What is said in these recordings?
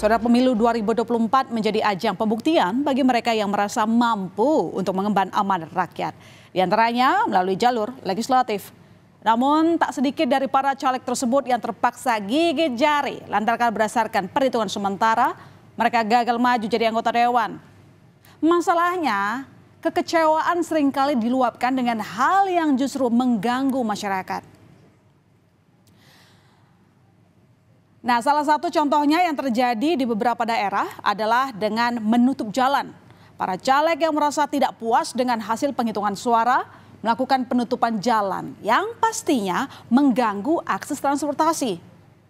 Saudara pemilu 2024 menjadi ajang pembuktian bagi mereka yang merasa mampu untuk mengemban aman rakyat. Di antaranya melalui jalur legislatif. Namun tak sedikit dari para caleg tersebut yang terpaksa gigit jari lantarkan berdasarkan perhitungan sementara mereka gagal maju jadi anggota dewan. Masalahnya kekecewaan seringkali diluapkan dengan hal yang justru mengganggu masyarakat. Nah, salah satu contohnya yang terjadi di beberapa daerah adalah dengan menutup jalan. Para caleg yang merasa tidak puas dengan hasil penghitungan suara melakukan penutupan jalan yang pastinya mengganggu akses transportasi.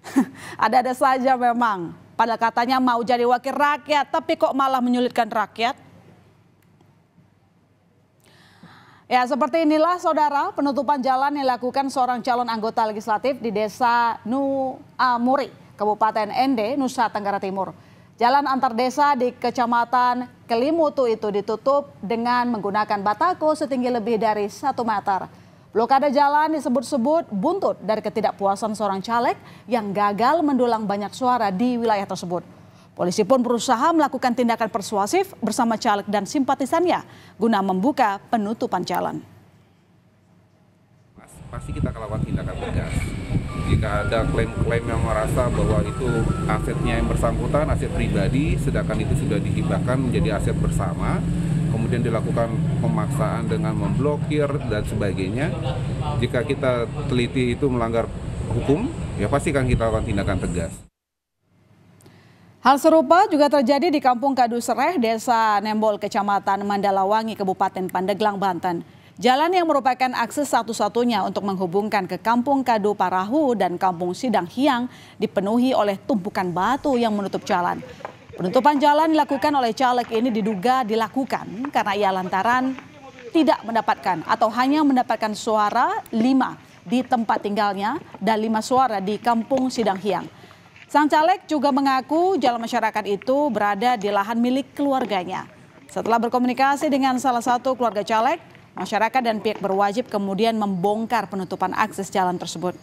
Ada-ada saja memang. pada katanya mau jadi wakil rakyat, tapi kok malah menyulitkan rakyat? Ya, seperti inilah saudara penutupan jalan yang dilakukan seorang calon anggota legislatif di desa Amuri, Kabupaten Ende, Nusa Tenggara Timur. Jalan antar desa di Kecamatan Kelimutu itu ditutup dengan menggunakan batako setinggi lebih dari 1 meter. Blokade jalan disebut-sebut buntut dari ketidakpuasan seorang caleg yang gagal mendulang banyak suara di wilayah tersebut. Polisi pun berusaha melakukan tindakan persuasif bersama caleg dan simpatisannya guna membuka penutupan jalan. Pasti kita lakukan tindakan tegas jika ada klaim-klaim yang merasa bahwa itu asetnya yang bersangkutan, aset pribadi, sedangkan itu sudah dihibahkan menjadi aset bersama, kemudian dilakukan pemaksaan dengan memblokir dan sebagainya. Jika kita teliti itu melanggar hukum, ya pasti kan kita akan tindakan tegas. Hal serupa juga terjadi di Kampung Kadusereh, Desa Nembol, Kecamatan Mandalawangi, Kabupaten Pandeglang, Banten. Jalan yang merupakan akses satu-satunya untuk menghubungkan ke Kampung Kadu Parahu dan Kampung Sidang Hiang dipenuhi oleh tumpukan batu yang menutup jalan. Penutupan jalan dilakukan oleh caleg ini diduga dilakukan karena ia lantaran tidak mendapatkan atau hanya mendapatkan suara lima di tempat tinggalnya dan lima suara di Kampung Sidang Hiang. Sang caleg juga mengaku jalan masyarakat itu berada di lahan milik keluarganya. Setelah berkomunikasi dengan salah satu keluarga caleg, Masyarakat dan pihak berwajib kemudian membongkar penutupan akses jalan tersebut.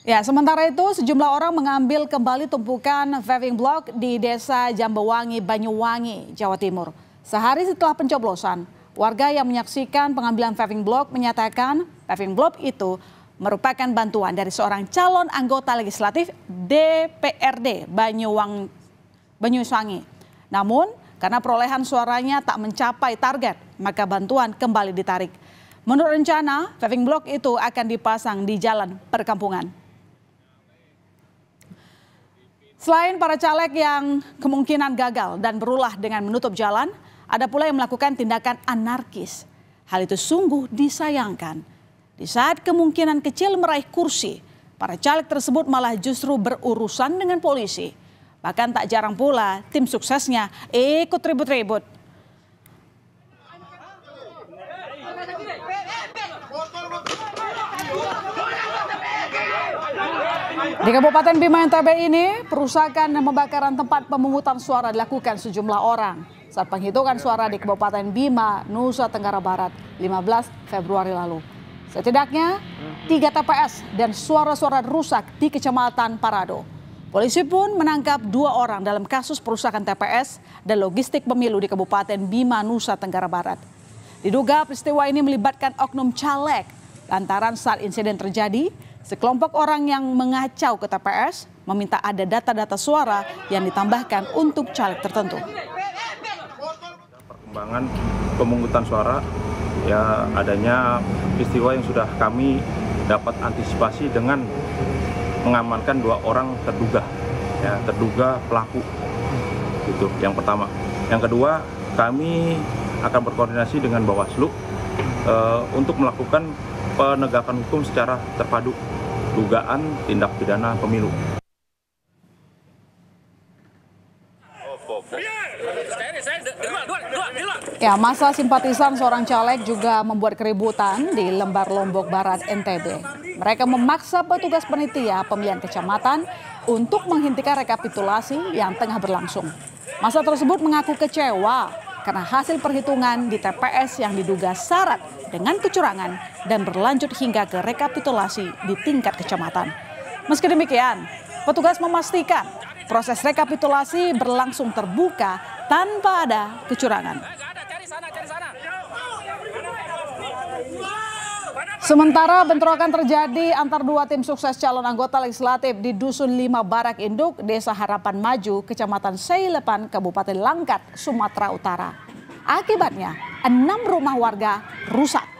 Ya, sementara itu sejumlah orang mengambil kembali tumpukan paving block di desa Jambewangi, Banyuwangi, Jawa Timur. Sehari setelah pencoblosan, warga yang menyaksikan pengambilan paving block menyatakan paving block itu merupakan bantuan dari seorang calon anggota legislatif DPRD Banyuwangi. Banyuwangi. Namun, karena perolehan suaranya tak mencapai target, maka bantuan kembali ditarik. Menurut rencana, paving block itu akan dipasang di jalan perkampungan. Selain para caleg yang kemungkinan gagal dan berulah dengan menutup jalan, ada pula yang melakukan tindakan anarkis. Hal itu sungguh disayangkan. Di saat kemungkinan kecil meraih kursi, para caleg tersebut malah justru berurusan dengan polisi. Bahkan tak jarang pula tim suksesnya ikut ribut-ribut. Di Kabupaten Bima NTB ini, perusakan dan pembakaran tempat pemungutan suara dilakukan sejumlah orang. Saat penghitungan suara di Kabupaten Bima, Nusa Tenggara Barat, 15 Februari lalu. Setidaknya, tiga TPS dan suara-suara rusak di Kecamatan Parado. Polisi pun menangkap dua orang dalam kasus perusakan TPS dan logistik pemilu di Kabupaten Bima, Nusa Tenggara Barat. Diduga peristiwa ini melibatkan oknum caleg lantaran saat insiden terjadi, sekelompok orang yang mengacau ke TPS meminta ada data-data suara yang ditambahkan untuk caleg tertentu. Perkembangan pemungutan suara ya adanya peristiwa yang sudah kami dapat antisipasi dengan mengamankan dua orang terduga ya terduga pelaku itu yang pertama yang kedua kami akan berkoordinasi dengan Bawaslu uh, untuk melakukan penegakan hukum secara terpadu dugaan tindak pidana pemilu Ya, masa simpatisan seorang caleg juga membuat keributan di Lembar Lombok Barat NTB. Mereka memaksa petugas penitia pemilihan kecamatan untuk menghentikan rekapitulasi yang tengah berlangsung. Masa tersebut mengaku kecewa karena hasil perhitungan di TPS yang diduga syarat dengan kecurangan dan berlanjut hingga ke rekapitulasi di tingkat kecamatan. Meski demikian, petugas memastikan Proses rekapitulasi berlangsung terbuka tanpa ada kecurangan. Sementara bentrokan terjadi antar dua tim sukses calon anggota legislatif di Dusun 5 Barak Induk, Desa Harapan Maju, Kecamatan Seilepan, Kabupaten Langkat, Sumatera Utara. Akibatnya, enam rumah warga rusak.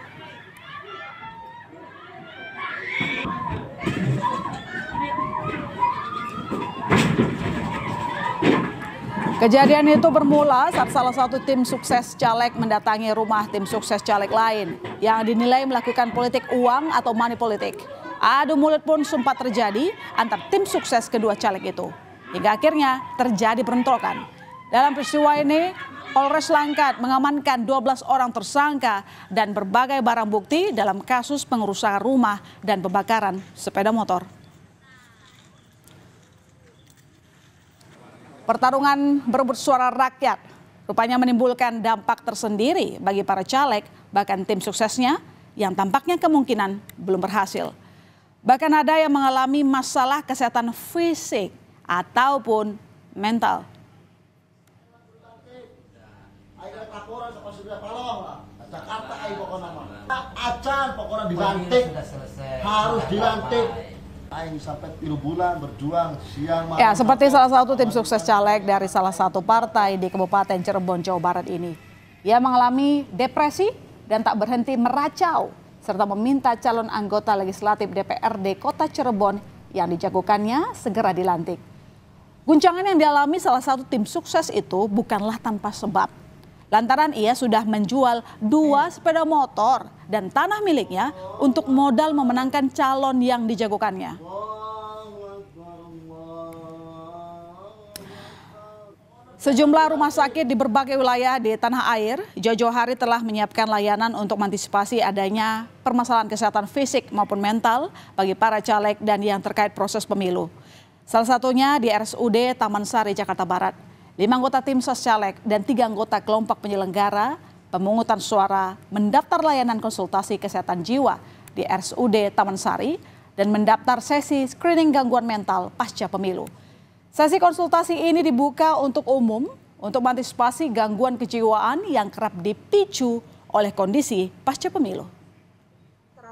Kejadian itu bermula saat salah satu tim sukses caleg mendatangi rumah tim sukses caleg lain yang dinilai melakukan politik uang atau money politik. Adu mulut pun sempat terjadi antar tim sukses kedua caleg itu. Hingga akhirnya terjadi perontokan. Dalam peristiwa ini, Polres Langkat mengamankan 12 orang tersangka dan berbagai barang bukti dalam kasus pengerusakan rumah dan pembakaran sepeda motor. Pertarungan berebut suara rakyat rupanya menimbulkan dampak tersendiri bagi para caleg, bahkan tim suksesnya yang tampaknya kemungkinan belum berhasil. Bahkan ada yang mengalami masalah kesehatan fisik ataupun mental. Jakarta ayo pokoknya acan pokoknya dilantik harus dilantik Aing sampai berjuang siang malam. Ya, seperti salah satu tim sukses caleg dari salah satu partai di Kabupaten Cirebon, Jawa Barat ini. Ia mengalami depresi dan tak berhenti meracau serta meminta calon anggota legislatif DPRD Kota Cirebon yang dijagokannya segera dilantik. Guncangan yang dialami salah satu tim sukses itu bukanlah tanpa sebab lantaran ia sudah menjual dua sepeda motor dan tanah miliknya untuk modal memenangkan calon yang dijagokannya. Sejumlah rumah sakit di berbagai wilayah di tanah air, Jojo Hari telah menyiapkan layanan untuk mengantisipasi adanya permasalahan kesehatan fisik maupun mental bagi para caleg dan yang terkait proses pemilu. Salah satunya di RSUD Taman Sari, Jakarta Barat. Lima anggota tim caleg dan tiga anggota kelompok penyelenggara pemungutan suara mendaftar layanan konsultasi kesehatan jiwa di RSUD Taman Sari dan mendaftar sesi screening gangguan mental pasca pemilu. Sesi konsultasi ini dibuka untuk umum untuk mengantisipasi gangguan kejiwaan yang kerap dipicu oleh kondisi pasca pemilu.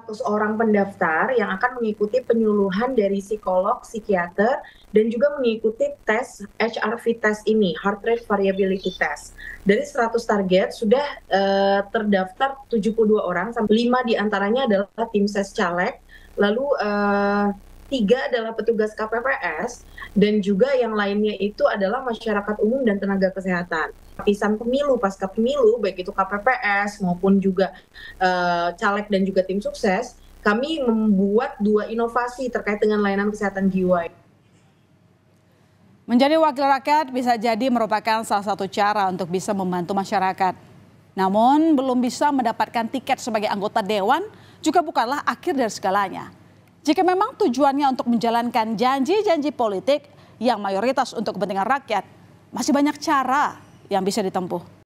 100 orang pendaftar yang akan mengikuti penyuluhan dari psikolog, psikiater, dan juga mengikuti tes HRV test ini, Heart Rate Variability Test. Dari 100 target sudah uh, terdaftar 72 orang, sampai 5 diantaranya adalah tim ses caleg, lalu uh, tiga adalah petugas KPPS dan juga yang lainnya itu adalah masyarakat umum dan tenaga kesehatan. Lapisan pemilu pasca pemilu baik itu KPPS maupun juga uh, caleg dan juga tim sukses, kami membuat dua inovasi terkait dengan layanan kesehatan jiwa. Menjadi wakil rakyat bisa jadi merupakan salah satu cara untuk bisa membantu masyarakat. Namun belum bisa mendapatkan tiket sebagai anggota dewan juga bukanlah akhir dari segalanya. Jika memang tujuannya untuk menjalankan janji-janji politik yang mayoritas untuk kepentingan rakyat, masih banyak cara yang bisa ditempuh.